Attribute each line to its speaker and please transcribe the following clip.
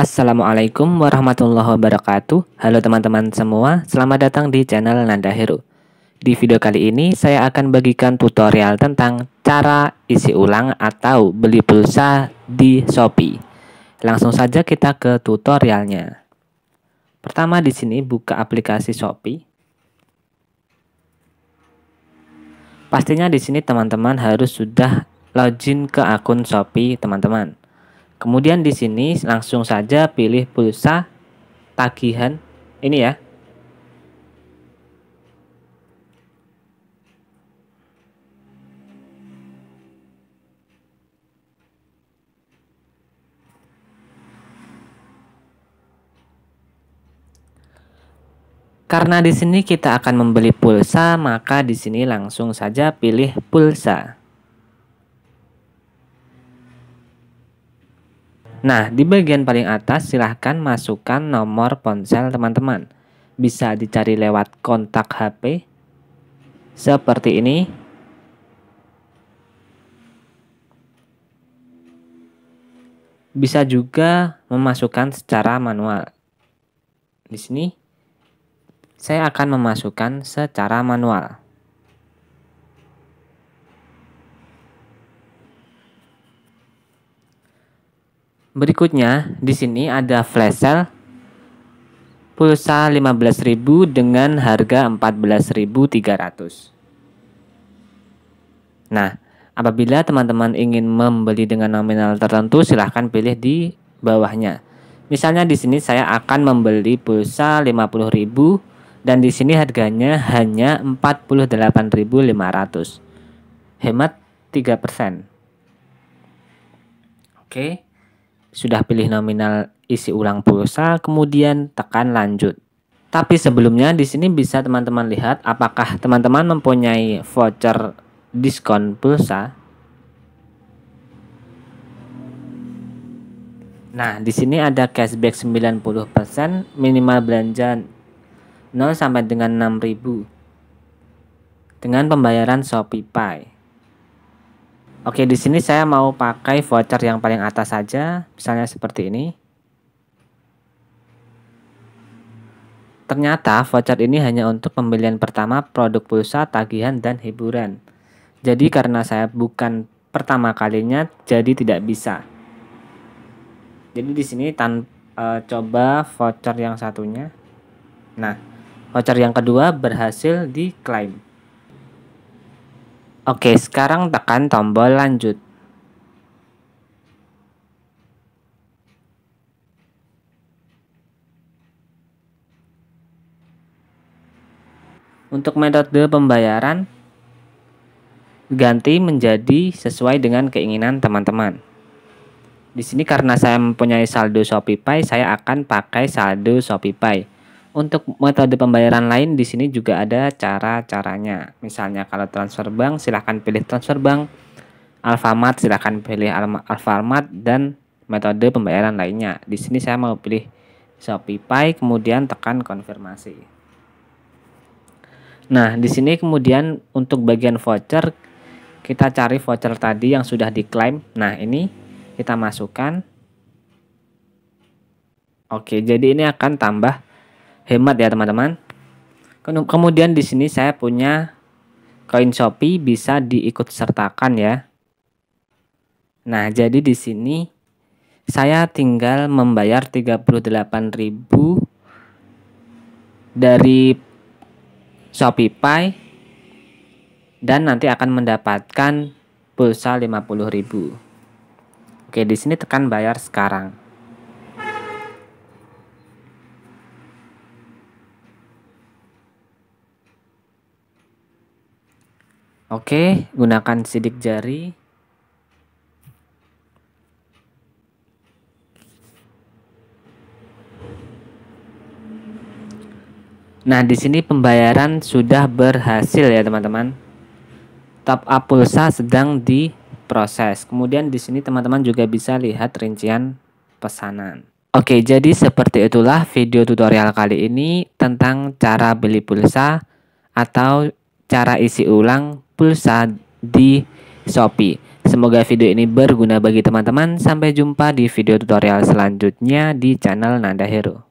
Speaker 1: Assalamualaikum warahmatullahi wabarakatuh. Halo teman-teman semua, selamat datang di channel Nanda Hero. Di video kali ini saya akan bagikan tutorial tentang cara isi ulang atau beli pulsa di Shopee. Langsung saja kita ke tutorialnya. Pertama di sini buka aplikasi Shopee. Pastinya di sini teman-teman harus sudah login ke akun Shopee teman-teman. Kemudian di sini langsung saja pilih pulsa tagihan ini ya. Karena di sini kita akan membeli pulsa, maka di sini langsung saja pilih pulsa. Nah, di bagian paling atas silahkan masukkan nomor ponsel teman-teman. Bisa dicari lewat kontak HP seperti ini. Bisa juga memasukkan secara manual. Di sini saya akan memasukkan secara manual. Berikutnya, di sini ada flash sale pulsa 15.000 dengan harga 14.300. Nah, apabila teman-teman ingin membeli dengan nominal tertentu silahkan pilih di bawahnya. Misalnya di sini saya akan membeli pulsa 50.000 dan di sini harganya hanya 48.500. Hemat 3%. Oke. Okay. Sudah pilih nominal isi ulang pulsa, kemudian tekan lanjut. Tapi sebelumnya di sini bisa teman-teman lihat apakah teman-teman mempunyai voucher diskon pulsa. Nah, di sini ada cashback 90%, minimal belanja 0 sampai dengan 6000 dengan pembayaran ShopeePay. Oke, di sini saya mau pakai voucher yang paling atas saja, misalnya seperti ini. Ternyata voucher ini hanya untuk pembelian pertama produk pulsa, tagihan, dan hiburan. Jadi karena saya bukan pertama kalinya, jadi tidak bisa. Jadi di sini tanpa uh, e, coba voucher yang satunya. Nah, voucher yang kedua berhasil diklaim. Oke, sekarang tekan tombol lanjut. Untuk metode pembayaran, ganti menjadi sesuai dengan keinginan teman-teman. Di sini karena saya mempunyai saldo ShopeePay saya akan pakai saldo ShopeePay. Untuk metode pembayaran lain di sini juga ada cara-caranya. Misalnya kalau transfer bank silahkan pilih transfer bank, Alfamart silahkan pilih Alfamart dan metode pembayaran lainnya. Di sini saya mau pilih Shopeepay, kemudian tekan konfirmasi. Nah, di sini kemudian untuk bagian voucher kita cari voucher tadi yang sudah diklaim. Nah, ini kita masukkan. Oke, jadi ini akan tambah hemat ya teman-teman kemudian di sini saya punya koin Shopee bisa diikut sertakan ya nah jadi di sini saya tinggal membayar 38.000 dari Shopee Pay dan nanti akan mendapatkan pulsa 50.000. Oke, di sini tekan bayar sekarang. Oke, gunakan sidik jari. Nah, di sini pembayaran sudah berhasil ya, teman-teman. Top up pulsa sedang diproses. Kemudian di sini teman-teman juga bisa lihat rincian pesanan. Oke, jadi seperti itulah video tutorial kali ini tentang cara beli pulsa atau cara isi ulang pulsa di Shopee. Semoga video ini berguna bagi teman-teman. Sampai jumpa di video tutorial selanjutnya di channel Nanda Hero.